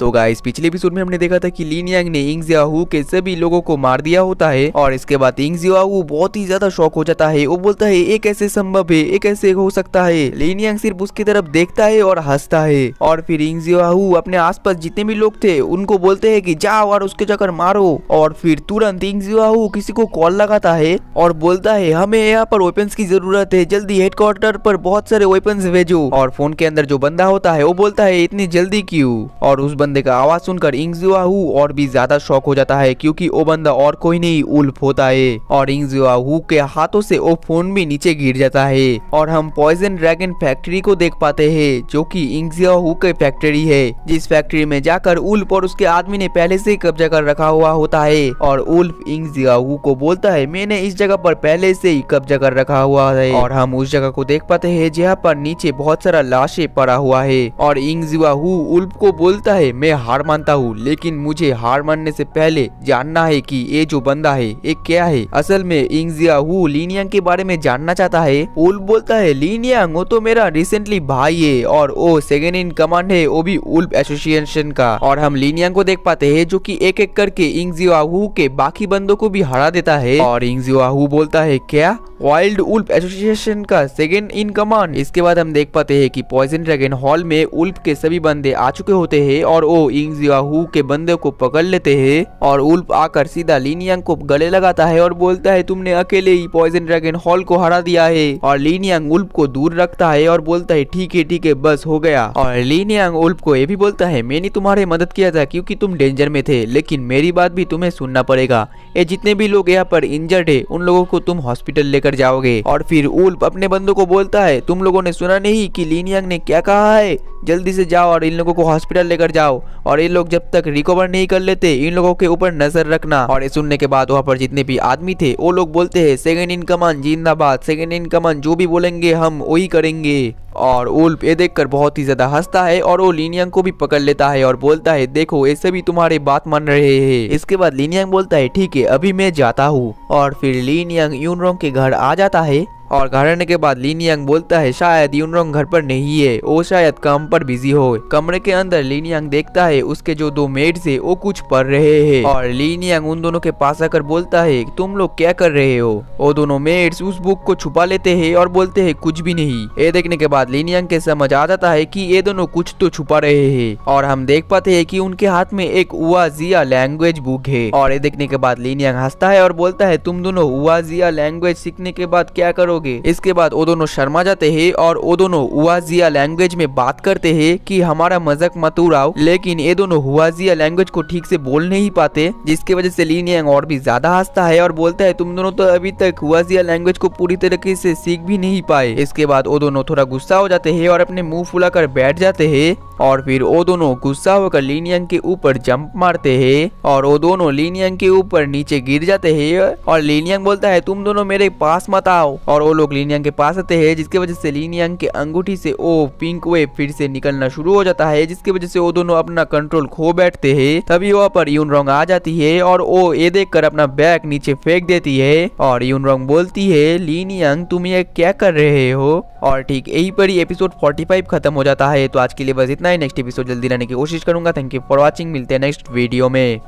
तो गाइस पिछले एपिसोड में हमने देखा था कि लीन यांग ने इंग जियाहू के सभी लोगों को मार दिया होता है और इसके बाद इंग जियाहू बहुत ही ज्यादा शौक हो जाता है वो बोलता है एक ऐसे संभव है एक ऐसे हो सकता है लीन यांग सिर्फ उसकी तरफ देखता है और हंसता है और फिर इंग जियाहू अपने पास जितने भी लोग थे उनको बोलते है की जाओ और उसके जाकर मारो और फिर तुरंत इंग जियाहू किसी को कॉल लगाता है और बोलता है हमें यहाँ पर वेपन की जरूरत है जल्दी हेडक्वार्टर पर बहुत सारे वेपन भेजो और फोन के अंदर जो बंदा होता है वो बोलता है इतनी जल्दी क्यूँ और उस बंदे का आवाज़ सुनकर इंगजुआहू और भी ज्यादा शौक हो जाता है क्योंकि वो बंदा और कोई नहीं उल्फ होता है और इंगजुआहू के हाथों से वो फोन भी नीचे गिर जाता है और हम पॉइजन ड्रैगन फैक्ट्री को देख पाते है जो की इंगजियाहू के फैक्ट्री है जिस फैक्ट्री में जाकर उल्फ और उसके आदमी ने पहले से कब्जा कर रखा हुआ होता है और उल्फ इंगजियाहू को बोलता है मैंने इस जगह पर पहले से ही कब्जा कर रखा हुआ है और हम उस जगह को देख पाते हैं जहाँ पर नीचे बहुत सारा लाशें पड़ा हुआ है और इंगजियाहू उल्फ को बोलता है मैं हार मानता हूँ लेकिन मुझे हार मानने से पहले जानना है कि ये जो बंदा है ये क्या है असल में इंगजिया हु लीनियांग के बारे में जानना चाहता है उल बोलता है लीनियांग वो तो मेरा रिसेंटली भाई है और वो सेकेंड इन कमांड है वो भी उल्फ एसोसिएशन का और हम लीनियांग को देख पाते है जो की एक एक करके इंगजिया हु के बाकी बंदों को भी हरा देता है और इंगजिया हु बोलता है क्या वाइल्ड उल्फ एसोसिएशन का सेकेंड इन कमांड इसके बाद हम देख पाते हैं कि पॉइजन ड्रैगन हॉल में उल्फ के सभी बंदे आ चुके होते हैं और ओ इंग जियाहू के बंदे को पकड़ लेते हैं और उल्फ आकर सीधा लीनियांग को गले लगाता है और बोलता है तुमने अकेले ही पॉइजन ड्रैगन हॉल को हरा दिया है और लीनियांग उल्फ को दूर रखता है और बोलता है ठीक है ठीक है बस हो गया और लीनियांग उल्फ को ये भी बोलता है मैंने तुम्हारे मदद किया था क्योंकि तुम डेंजर में थे लेकिन मेरी बात भी तुम्हें सुनना पड़ेगा ये जितने भी लोग यहाँ पर इंजर्ड है उन लोगों को तुम हॉस्पिटल लेकर जाओगे और फिर उल्फ अपने बंदों को बोलता है तुम लोगों ने सुना नहीं की लीनियांग ने क्या कहा है जल्दी से जाओ और इन लोगों को हॉस्पिटल लेकर जाओ और ये लोग जब तक रिकवर नहीं कर लेते इन लोगों के ऊपर नजर रखना और ये सुनने के बाद वहाँ पर जितने भी आदमी थे वो लोग बोलते हैं सेकेंड इन कमान जिंदाबाद सेकेंड इन कमान जो भी बोलेंगे हम वही करेंगे और ओल्फ ये देखकर बहुत ही ज्यादा हंसता है और वो लिनियंग को भी पकड़ लेता है और बोलता है देखो ऐसे भी तुम्हारे बात मान रहे हैं इसके बाद लिनियंग बोलता है ठीक है अभी मैं जाता हूँ और फिर लिनियंग यूनरोंग के घर आ जाता है और घर आने के बाद लिन यांग बोलता है शायद यूनरोंग घर पर नहीं है वो शायद काम पर बिजी हो कमरे के अंदर लिन यांग देखता है उसके जो दो मेड्स है वो कुछ पढ़ रहे हैं और लिन यांग उन दोनों के पास आकर बोलता है तुम लोग क्या कर रहे हो वो दोनों मेड्स उस बुक को छुपा लेते हैं और बोलते है कुछ भी नहीं ये देखने के बाद लिन यांग के समझ आ जाता है की ये दोनों कुछ तो छुपा रहे है और हम देख पाते है की उनके हाथ में एक उजिया लैंग्वेज बुक है और ये देखने के बाद लिन यांग हंसता है और बोलता है तुम दोनों उजिया लैंग्वेज सीखने के बाद क्या करो करोगे इसके बाद वो दोनों शर्मा जाते हैं और वो दोनों हुआजिया लैंग्वेज में बात करते हैं कि हमारा मजक मत उड़ाओ लेकिन ये दोनों हुआजिया लैंग्वेज को ठीक से बोल नहीं पाते जिसके वजह से लीन यांग और भी ज्यादा हंसता है और बोलता है तुम दोनों तो अभी तक हुआजिया लैंग्वेज को पूरी तरीके से सीख भी नहीं पाए इसके बाद वो दोनों थोड़ा गुस्सा हो जाते हैं और अपने मुंह फुलाकर बैठ जाते हैं और फिर वो दोनों गुस्सा होकर लिन के ऊपर जंप मारते हैं और वो दोनों लिन के ऊपर नीचे गिर जाते हैं और लिन बोलता है तुम दोनों मेरे पास मत आओ और वो लोग लिन के पास आते हैं जिसके वजह से लिन के अंगूठी से वो पिंक वेब फिर से निकलना शुरू हो जाता है जिसकी वजह से वो दोनों अपना कंट्रोल खो बैठते है तभी वहाँ पर यून रोंग आ जाती है और वो ये देख कर अपना बैग नीचे फेंक देती है और यून रोंग बोलती है लीन तुम ये क्या कर रहे हो और ठीक यही पर ही एपिसोड फोर्टी खत्म हो जाता है तो आज के लिए बस इतना इतना ही नेक्स्ट एपिसोड जल्दी लाने की कोशिश करूंगा थैंक यू फॉर वॉचिंग मिलते हैं नेक्स्ट वीडियो में